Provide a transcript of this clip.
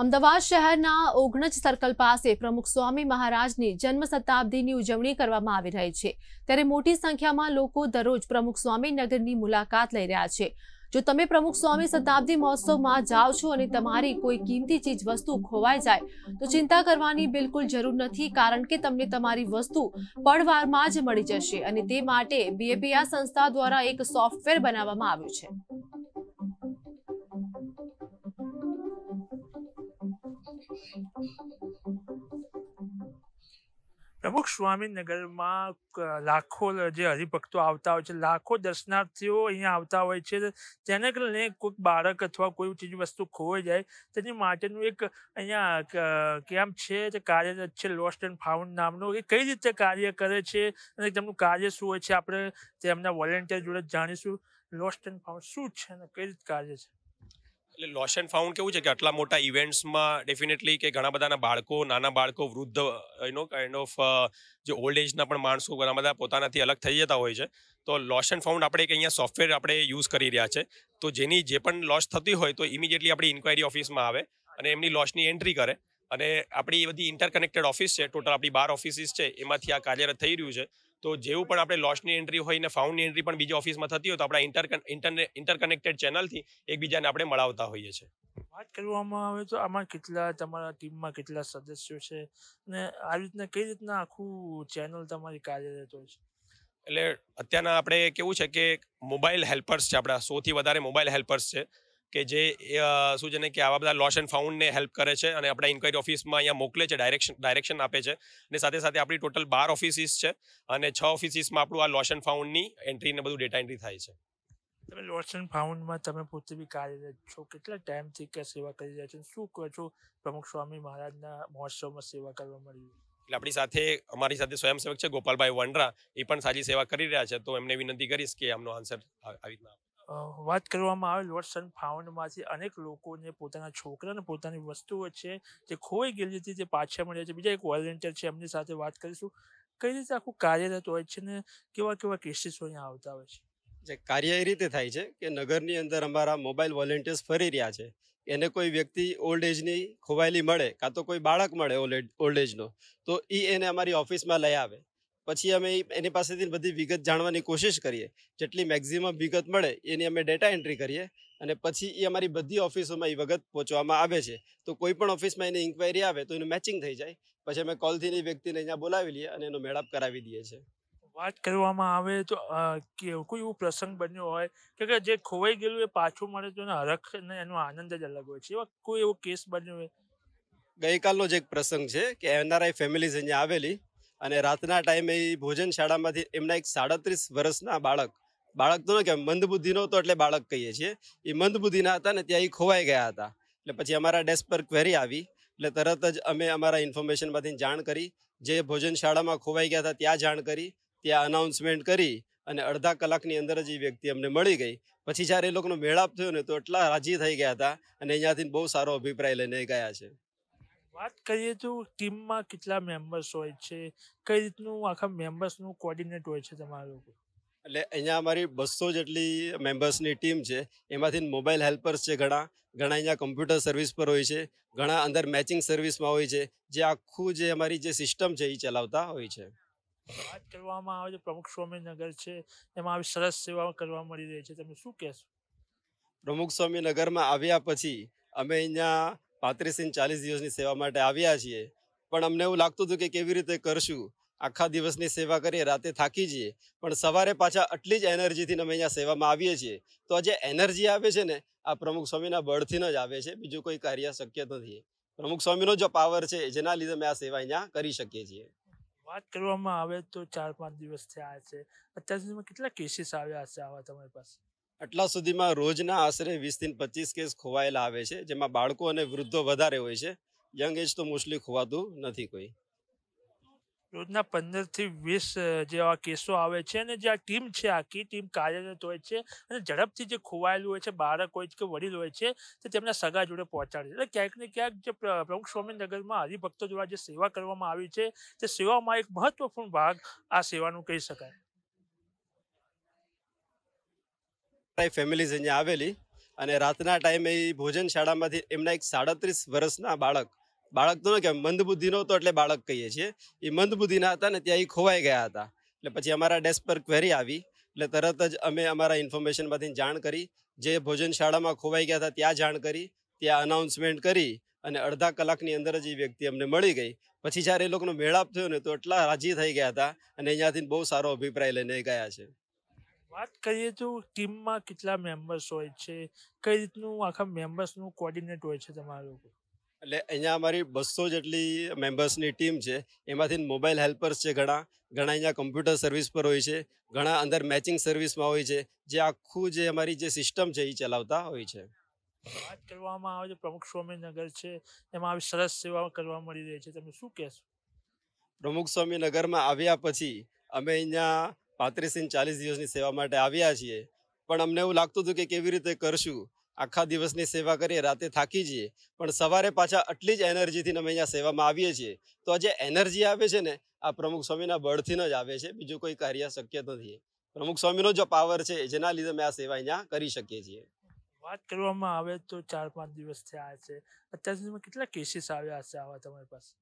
અમદાવાદ શહેરના ઓગણજ સર્કલ પાસે પ્રમુખ સ્વામી મહારાજની જન્મ શતાબ્દીની ઉજવણી કરવામાં આવી રહી છે ત્યારે મોટી સંખ્યામાં લોકો દરરોજ પ્રમુખ સ્વામીનગરની મુલાકાત લઈ રહ્યા છે જો તમે પ્રમુખ સ્વામી શતાબ્દી મહોત્સવમાં જાઓ છો અને તમારી કોઈ કિંમતી ચીજ વસ્તુ ખોવાઈ જાય તો ચિંતા કરવાની બિલકુલ જરૂર નથી કારણ કે તમને તમારી વસ્તુ પળવારમાં જ મળી જશે અને તે માટે બીએપીઆર સંસ્થા દ્વારા એક સોફ્ટવેર બનાવવામાં આવ્યું છે પ્રમુખ સ્વામીનગરમાં લાખો જે હરિભક્તો આવતા હોય છે લાખો દર્શનાર્થીઓ અહીંયા આવતા હોય છે તેને કારણે કોઈક બાળક અથવા કોઈ ચીજ વસ્તુ ખોવાઈ જાય તેની માટેનું એક અહીંયા કેમ છે તે કાર્યરત છે લોસ્ટ એન્ડ ફાઉન્ડ નામનું એ કઈ રીતે કાર્ય કરે છે અને તેમનું કાર્ય શું હોય છે આપણે તેમના વોલેન્ટિયર જોડે જાણીશું લોસ્ટ એન્ડ ફાઉન્ડ શું છે અને કઈ રીતે કાર્ય છે એટલે લોશન ફાઉન્ડ કેવું છે કે આટલા મોટા ઇવેન્ટ્સમાં ડેફિનેટલી કે ઘણા બધાના બાળકો નાના બાળકો વૃદ્ધ એનો કાઇન્ડ ઓફ જે ઓલ્ડ એજના પણ માણસો ઘણા બધા પોતાનાથી અલગ થઈ જતા હોય છે તો લોશન ફાઉન્ડ આપણે એક અહીંયા સોફ્ટવેર આપણે યુઝ કરી રહ્યા છે તો જેની જે પણ લોસ થતી હોય તો ઇમિડિયેટલી આપણી ઇન્કવાયરી ઓફિસમાં આવે અને એમની લોસની એન્ટ્રી કરે અને આપણી એ બધી ઇન્ટરકનેક્ટેડ ઓફિસ છે ટોટલ આપણી બાર ઓફિસીસ છે એમાંથી આ કાર્યરત થઈ રહ્યું છે તો જેવું પણ આપણે લોસની એન્ટ્રી હોય ને ફાઉન્ડની એન્ટ્રી પણ બીજી ઓફિસમાં થતી હોય તો આપણા ઇન્ટર ઇન્ટરકનેક્ટેડ ચેનલથી એકબીજાને આપણે મળાવતા હોઈએ છીએ વાત કરવામાં આવે તો આમાં કેટલા તમારા ટીમમાં કેટલા સદસ્યો છે ને આ રીતના કઈ રીતના આખું ચેનલ તમારી કાર્યરત હોય છે એટલે અત્યારના આપણે કેવું છે કે મોબાઈલ હેલ્પર્સ છે આપણા સૌથી વધારે મોબાઈલ હેલ્પર્સ છે કે જે શું છે ને કે આવા બધા લોસ એન્ડ ફાઉન્ડને હેલ્પ કરે છે અને આપણા ઇન્કવાયરી ઓફિસમાં અહીંયા મોકલે છે ડાયરેક્શન ડાયરેક્શન આપે છે અને સાથે સાથે આપણી ટોટલ બાર ઓફિસીસ છે અને છ ઓફિસીસમાં આપણું આ લોસ એન્ડ ફાઉન્ડની એન્ટ્રી ને બધું ડેટા એન્ટ્રી થાય છે તમે લોટ્સ એન્ડ ફાઉન્ડમાં તમે પોતે બી કાર્યરત છો કેટલા ટાઈમથી કે સેવા કરી રહ્યા છો શું કહો છો પ્રમુખ સ્વામી મહારાજના મહોત્સવમાં સેવા કરવા મળી એટલે આપણી સાથે અમારી સાથે સ્વયંસેવક છે ગોપાલભાઈ વંડરા એ પણ સાચી સેવા કરી રહ્યા છે તો એમને વિનંતી કરીશ કે આમનો આન્સર આવી રીતના વાત કરવામાં આવેલ લોર્ડ સન ફાઉન્ડમાંથી અનેક લોકોને પોતાના છોકરાને પોતાની વસ્તુઓ છે જે ખોઈ ગયેલી હતી તે પાછા મળ્યા છે બીજા એક વોલેન્ટિયર છે એમની સાથે વાત કરીશું કઈ રીતે આખું કાર્યરત હોય છે ને કેવા કેવા કેસીસ અહીંયા આવતા હોય છે જે કાર્ય એ રીતે થાય છે કે નગરની અંદર અમારા મોબાઈલ વોલેન્ટિયર્સ ફરી રહ્યા છે એને કોઈ વ્યક્તિ ઓલ્ડ એજની ખોવાયેલી મળે કાં તો કોઈ બાળક મળે ઓલ્ડ એજનો તો એ એને અમારી ઓફિસમાં લઈ આવે પછી અમે એની પાસેથી બધી વિગત જાણવાની કોશિશ કરીએ જેટલી મેક્ઝિમમ વિગત મળે એની અમે ડેટા એન્ટ્રી કરીએ અને પછી એ અમારી બધી ઓફિસોમાં એ વખત પહોંચવામાં આવે છે તો કોઈ પણ ઓફિસમાં એની ઇન્ક્વાયરી આવે તો એનું મેચિંગ થઈ જાય પછી અમે કોલથી એ વ્યક્તિને અહીંયા બોલાવી લઈએ અને એનો મેળાપ કરાવી દઈએ છીએ વાત કરવામાં આવે તો કોઈ એવું પ્રસંગ બન્યો હોય કે જે ખોવાઈ ગયેલું એ પાછું મળે તો હરખ ને એનો આનંદ જ અલગ હોય છે એવા કોઈ એવો કેસ બન્યો હોય ગઈકાલનો જ એક પ્રસંગ છે કે એનઆરઆઈ ફેમિલીઝ અહીંયા આવેલી અને રાતના ટાઈમે એ ભોજન શાળામાંથી એમના એક સાડત્રીસ વર્ષના બાળક બાળક તો ન કહેવાય મંદબુદ્ધિનો તો એટલે બાળક કહીએ છીએ એ મંદબુદ્ધિના હતા ને ત્યાં એ ખોવાઈ ગયા હતા એટલે પછી અમારા ડેસ્ક પર ક્વેરી આવી એટલે તરત જ અમે અમારા ઇન્ફોર્મેશનમાંથી જાણ કરી જે ભોજન શાળામાં ખોવાઈ ગયા હતા ત્યાં જાણ કરી ત્યાં અનાઉન્સમેન્ટ કરી અને અડધા કલાકની અંદર જ એ વ્યક્તિ અમને મળી ગઈ પછી જ્યારે એ લોકોનો મેળાપ થયો ને તો એટલા રાજી થઈ ગયા હતા અને અહીંયાથી બહુ સારો અભિપ્રાય લઈને ગયા છે વાત કરીએ તો ટીમમાં કેટલા મેમ્બર્સ હોય છે કઈ રીતનું આખા મેમ્બર્સનું કોર્ડિનેટ હોય છે તમારા લોકો એટલે અહીંયા અમારી બસો જેટલી મેમ્બર્સની ટીમ છે એમાંથી મોબાઈલ હેલ્પર્સ છે ઘણા ઘણા અહીંયા કમ્પ્યુટર સર્વિસ પર હોય છે ઘણા અંદર મેચિંગ સર્વિસમાં હોય છે જે આખું જે અમારી જે સિસ્ટમ છે એ ચલાવતા હોય છે વાત કરવામાં આવે છે પ્રમુખ સ્વામીનગર છે એમાં આવી સરસ સેવાઓ કરવા મળી રહી છે તમે શું કહેશો પ્રમુખ સ્વામીનગરમાં આવ્યા પછી અમે અહીંયા પાંત્રીસથી ચાલીસ દિવસની સેવા માટે આવ્યા છીએ પણ અમને એવું લાગતું હતું કે કેવી રીતે કરશું આખા દિવસની સેવા કરીએ રાતે થાકી જઈએ પણ સવારે પાછા આટલી જ એનર્જીથી અમે અહીંયા સેવામાં આવીએ છીએ તો આ જે એનર્જી આવે છે ને આ પ્રમુખ સ્વામીના બળથી જ આવે છે બીજું કોઈ કાર્ય શક્ય નથી પ્રમુખ સ્વામીનો જ પાવર છે જેના લીધે અમે આ સેવા અહીંયા કરી શકીએ છીએ વાત કરવામાં આવે તો ચાર પાંચ દિવસ થયા છે અત્યાર સુધીમાં કેટલા કેસીસ આવ્યા છે આવા તમારી પાસે આટલા સુધીમાં રોજના આશરે વીસથી પચીસ કેસ ખોવાયેલા આવે છે જેમાં બાળકો અને વૃદ્ધો વધારે હોય છે યંગ એજ તો મોસ્ટલી ખોવાતું નથી કોઈ રોજના પંદરથી વીસ જેવા કેસો આવે છે અને જે આ ટીમ છે આખી ટીમ કાર્યરત હોય છે અને ઝડપથી જે ખોવાયેલું હોય છે બાળક હોય છે કે વડીલ હોય છે તે તેમના સગા જોડે પહોંચાડે છે એટલે ક્યાંક ને ક્યાંક જે પ્રમુખ સ્વામીનગરમાં હરિભક્તો દ્વારા જે સેવા કરવામાં આવી છે તે સેવામાં એક મહત્વપૂર્ણ ભાગ આ સેવાનું કહી શકાય ફેમિલીઝ અહીંયા આવેલી અને રાતના ટાઈમે એ ભોજન શાળામાંથી એમના એક સાડત્રીસ વર્ષના બાળક બાળક તો ન કે મંદબુદ્ધિનો હતો એટલે બાળક કહીએ છીએ એ મંદબુદ્ધિના હતા ને ત્યાં એ ખોવાઈ ગયા હતા એટલે પછી અમારા ડેસ્ક પર ક્વેરી આવી એટલે તરત જ અમે અમારા ઇન્ફોર્મેશનમાંથી જાણ કરી જે ભોજન શાળામાં ખોવાઈ ગયા હતા ત્યાં જાણ કરી ત્યાં અનાઉન્સમેન્ટ કરી અને અડધા કલાકની અંદર જ એ વ્યક્તિ અમને મળી ગઈ પછી જ્યારે એ લોકોનો મેળાપ થયો ને તો એટલા રાજી થઈ ગયા હતા અને અહીંયાથી બહુ સારો અભિપ્રાય લઈને ગયા છે વાત કરીએ તો ટીમમાં કેટલા મેમ્બર્સ હોય છે કઈ રીતનું આખા મેમ્બર્સનું કોર્ડિનેટ હોય છે તમારું એટલે અહીંયા અમારી બસો જેટલી મેમ્બર્સની ટીમ છે એમાંથી મોબાઈલ હેલ્પર્સ છે ઘણા ઘણા અહીંયા કમ્પ્યુટર સર્વિસ પર હોય છે ઘણા અંદર મેચિંગ સર્વિસમાં હોય છે જે આખું જે અમારી જે સિસ્ટમ છે એ ચલાવતા હોય છે વાત કરવામાં આવે છે પ્રમુખ સ્વામીનગર છે એમાં આવી સરસ સેવા કરવા મળી રહી છે તમે શું કહેશો પ્રમુખ સ્વામીનગરમાં આવ્યા પછી અમે અહીંયા પાંત્રીસ ઇંચ ચાલીસ દિવસની સેવા માટે આવ્યા છીએ પણ અમને એવું લાગતું હતું કે કેવી રીતે કરશું આખા દિવસની સેવા કરીએ રાતે થાકી જઈએ પણ સવારે પાછા આટલી જ એનર્જીથી અમે અહીંયા સેવામાં આવીએ છીએ તો આ જે એનર્જી આવે છે ને આ પ્રમુખ સ્વામીના બળથી જ આવે છે બીજું કોઈ કાર્ય શક્ય નથી પ્રમુખ સ્વામીનો જો પાવર છે જેના લીધે અમે આ સેવા અહીંયા કરી શકીએ છીએ વાત કરવામાં આવે તો ચાર પાંચ દિવસ થયા છે અત્યાર સુધીમાં કેટલા કેસીસ આવ્યા હશે આવા તમારી પાસે